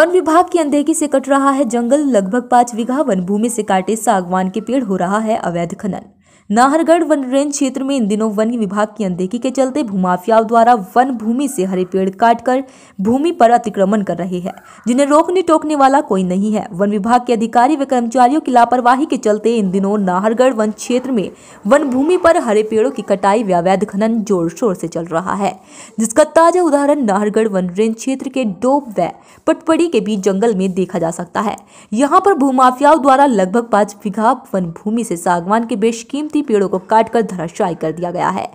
one विभाग की अनदेखी से कट रहा है जंगल लगभग पांच बीघा वन भूमि से काटे सागवान के पेड़ हो रहा है अवैध खनन नाहरगढ़ वन रेंज क्षेत्र में इन दिनों वन विभाग की अनदेखी के चलते भूमाफियाओं द्वारा वन भूमि से हरे पेड़ काटकर भूमि पर अतिक्रमण कर रहे हैं जिन्हें रोकने टोकने वाला कोई नहीं है वन विभाग के अधिकारी व कर्मचारियों की लापरवाही के चलते इन दिनों नाहरगढ़ वन क्षेत्र में वन भूमि पर हरे पेड़ों की कटाई व अवैध खनन जोर शोर से चल रहा है जिसका ताजा उदाहरण नाहरगढ़ वन रेंज क्षेत्र के डोब व पटपड़ी के बीच जंगल में देखा जा सकता है यहाँ पर भूमाफियाओं द्वारा लगभग पांच बीघा वन भूमि से सागवान के बेशकी कीमती पेड़ों को काटकर धराशायी कर दिया गया है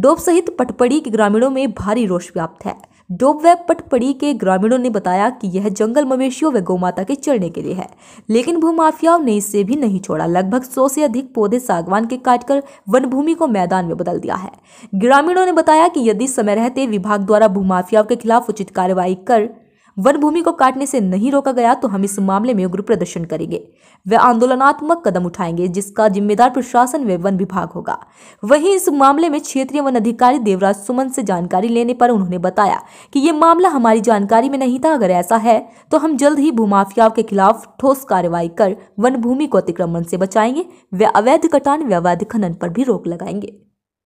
डोब सहित पटपड़ी के ग्रामीणों में भारी रोष व्याप्त है डोब व पटपड़ी के ग्रामीणों ने बताया कि यह जंगल मवेशियों व गौमाता के चढ़ने के लिए है लेकिन भूमाफियाओं ने इसे भी नहीं छोड़ा लगभग सौ से अधिक पौधे सागवान के काटकर वन भूमि को मैदान में बदल दिया है ग्रामीणों ने बताया कि यदि समय रहते विभाग द्वारा भूमाफियाओं के खिलाफ उचित कार्रवाई कर वन भूमि को काटने से नहीं रोका गया तो हम इस मामले में उग्र प्रदर्शन करेंगे वे आंदोलनात्मक कदम उठाएंगे जिसका जिम्मेदार प्रशासन व वन विभाग होगा वहीं इस मामले में क्षेत्रीय वन अधिकारी देवराज सुमन से जानकारी लेने पर उन्होंने बताया कि ये मामला हमारी जानकारी में नहीं था अगर ऐसा है तो हम जल्द ही भूमाफियाओं के खिलाफ ठोस कार्रवाई कर वन भूमि को अतिक्रमण से बचाएंगे वे अवैध कटान व अवैध खनन पर भी रोक लगाएंगे